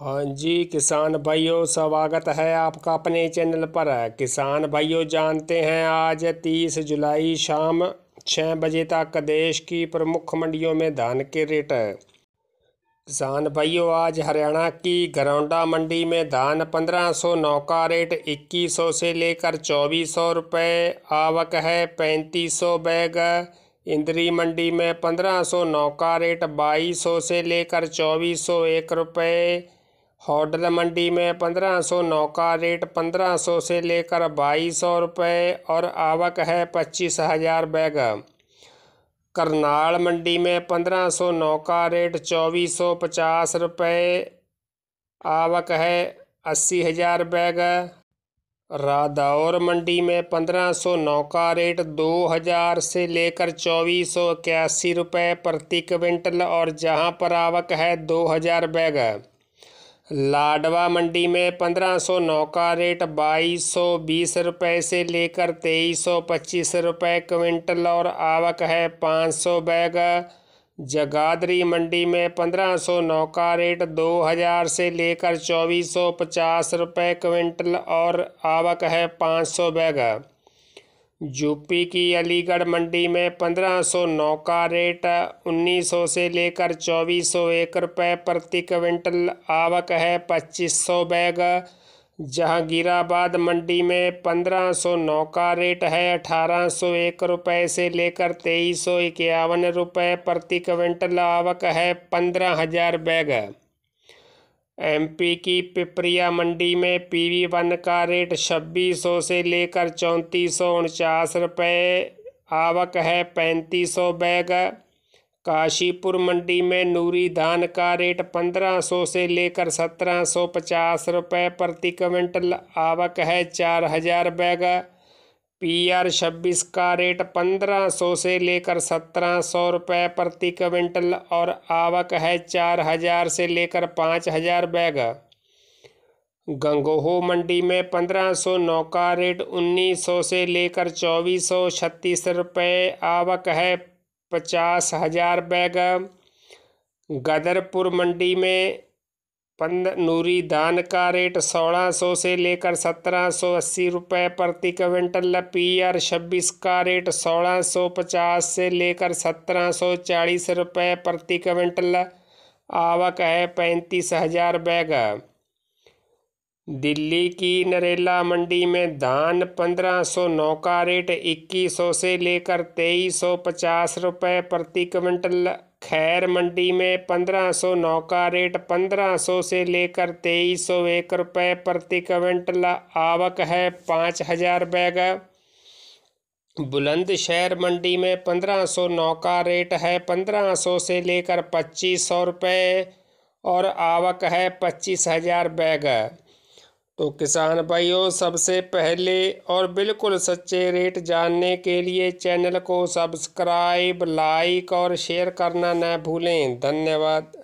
हाँ जी किसान भाइयों स्वागत है आपका अपने चैनल पर किसान भाइयों जानते हैं आज तीस जुलाई शाम छः बजे तक देश की प्रमुख मंडियों में धान के रेट है किसान भाइयों आज हरियाणा की घरौंडा मंडी में धान पंद्रह सौ नौ का रेट इक्कीस सौ से लेकर चौबीस सौ रुपये आवक है पैंतीस सौ बैग इंद्री मंडी में पंद्रह सौ नौ का रेट बाईस सौ से लेकर चौबीस सौ एक रुपये होटल मंडी में पंद्रह सौ नौ का रेट पंद्रह सौ से लेकर बाईस सौ रुपये और आवक है पच्चीस हज़ार बैग करनाल मंडी में पंद्रह सौ नौ का रेट चौबीस सौ पचास रुपये आवक है अस्सी हज़ार बैग रादौर मंडी में पंद्रह सौ नौ का रेट दो हज़ार से लेकर चौबीस सौ इक्यासी रुपये प्रति क्विंटल और जहां पर आवक है दो हज़ार बैग लाडवा मंडी में पंद्रह नौ का रेट बाईस सौ बीस रुपये से लेकर तेईस सौ पच्चीस रुपये क्विंटल और आवक है पाँच सौ बैग जगाधरी मंडी में पंद्रह नौ का रेट दो हज़ार से लेकर चौबीस सौ पचास रुपये क्विंटल और आवक है पाँच सौ बैग यूपी की अलीगढ़ मंडी में पंद्रह सौ नौ का रेट उन्नीस सौ से लेकर चौबीस सौ एक रुपये प्रति क्विंटल आवक है पच्चीस सौ बैग जहांगीराबाद मंडी में पंद्रह सौ नौ का रेट है अठारह सौ एक रुपये से लेकर तेईस सौ इक्यावन रुपये प्रति क्विंटल आवक है पंद्रह हज़ार बैग एमपी की पिपरिया मंडी में पीवी वन का रेट छब्बीस सौ से लेकर चौंतीस सौ उनचास रुपये आवक है पैंतीस सौ बैग काशीपुर मंडी में नूरी धान का रेट पंद्रह सौ से लेकर सत्रह सौ पचास रुपये प्रति क्विंटल आवक है चार हज़ार बैग पी आर छब्बीस का रेट पंद्रह सौ से लेकर सत्रह सौ रुपये प्रति क्विंटल और आवक है चार हजार से लेकर पाँच हजार बैग गंगोहो मंडी में पंद्रह सौ नौ का रेट उन्नीस सौ से लेकर चौबीस सौ छत्तीस रुपये आवक है पचास हजार बैग गदरपुर मंडी में पंद नूरी धान का रेट सोलह सौ से लेकर सत्रह सौ अस्सी रुपये प्रति क्विंटल पी आर छब्बीस का रेट सोलह सौ पचास से लेकर सत्रह सौ चालीस रुपये प्रति क्विंटल आवक है पैंतीस हजार बैग दिल्ली की नरेला मंडी में धान पंद्रह सौ नौ का रेट इक्कीस सौ से लेकर तेईस सौ पचास रुपये प्रति क्विंटल खैर मंडी में पंद्रह सौ नौका रेट पंद्रह सौ से लेकर तेईस सौ एक रुपये प्रति क्विंटल आवक है पाँच हजार बैग बुलंद शहर मंडी में पंद्रह सौ नौका रेट है पंद्रह सौ से लेकर पच्चीस सौ रुपये और आवक है पच्चीस हजार बैग तो किसान भाइयों सबसे पहले और बिल्कुल सच्चे रेट जानने के लिए चैनल को सब्सक्राइब लाइक और शेयर करना न भूलें धन्यवाद